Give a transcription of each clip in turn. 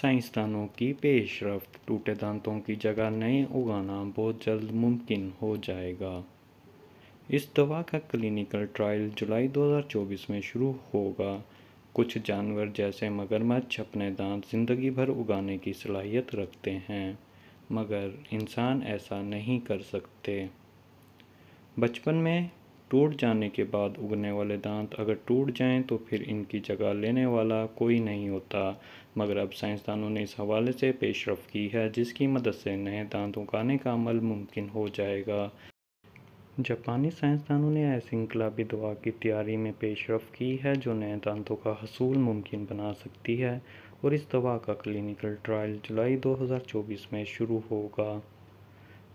साइंसदानों की पेशरफ्त टूटे दांतों की जगह नए उगाना बहुत जल्द मुमकिन हो जाएगा इस दवा का क्लिनिकल ट्रायल जुलाई 2024 में शुरू होगा कुछ जानवर जैसे मगरमच्छ अपने दांत जिंदगी भर उगाने की सलाहियत रखते हैं मगर इंसान ऐसा नहीं कर सकते बचपन में टूट जाने के बाद उगने वाले दांत अगर टूट जाएं तो फिर इनकी जगह लेने वाला कोई नहीं होता मगर अब साइंसदानों ने इस हवाले से पेशरफ की है जिसकी मदद से नए दांत उगाने का अमल मुमकिन हो जाएगा जापानी साइंसदानों ने ऐसी इनकलाबी दवा की तैयारी में पेशरफ की है जो नए दांतों का हसूल मुमकिन बना सकती है और इस दवा का क्लिनिकल ट्रायल जुलाई 2024 में शुरू होगा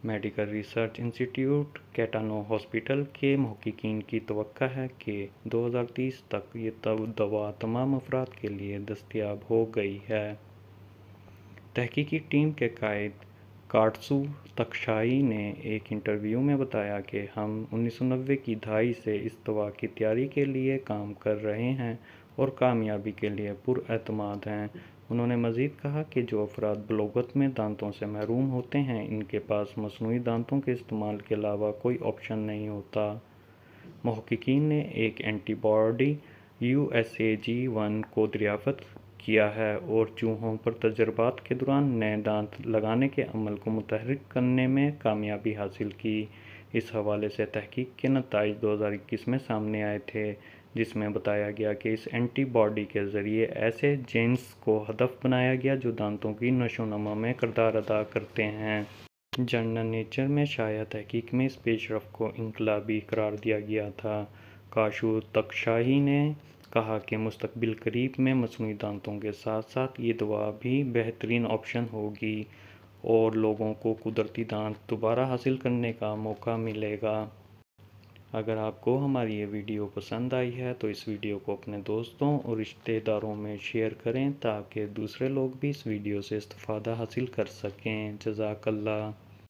मेडिकल रिसर्च इंस्टीट्यूट कैटानो हॉस्पिटल के महक्कीन की तो है कि 2030 तक ये तब दवा तमाम अफराद के लिए दस्तियाब हो गई है तहकीकी टीम के कायद काटसू तकशाई ने एक इंटरव्यू में बताया कि हम उन्नीस की दहाई से इस दवा की तैयारी के लिए काम कर रहे हैं और कामयाबी के लिए पुरमाद हैं उन्होंने मज़ीद कहा कि जो अफराद बलोगत में दांतों से महरूम होते हैं इनके पास मसनू दांतों के इस्तेमाल के अलावा कोई ऑप्शन नहीं होता महकिन ने एक antibody U S A G one को दरियाफ़त किया है और चूहों पर तजर्बात के दौरान नए दांत लगाने के अमल को मुतहरक करने में कामयाबी हासिल की इस हवाले से तहकीक के नतज 2021 में सामने आए थे जिसमें बताया गया कि इस एंटीबॉडी के ज़रिए ऐसे जेंस को हदफ बनाया गया जो दांतों की नशोनमा में करदार अदा करते हैं जर्नल नेचर में शाया तहकीक में इस पेशरफ को इनकलाबी करार दिया गया था काशु तकशाही ने कहा कि मुस्तबिल करीब में मसनू दांतों के साथ साथ ये दवा भी बेहतरीन ऑप्शन होगी और लोगों को कुदरती दांत दोबारा हासिल करने का मौका मिलेगा अगर आपको हमारी ये वीडियो पसंद आई है तो इस वीडियो को अपने दोस्तों और रिश्तेदारों में शेयर करें ताकि दूसरे लोग भी इस वीडियो से इस्तफ़ादा हासिल कर सकें जजाकल्ला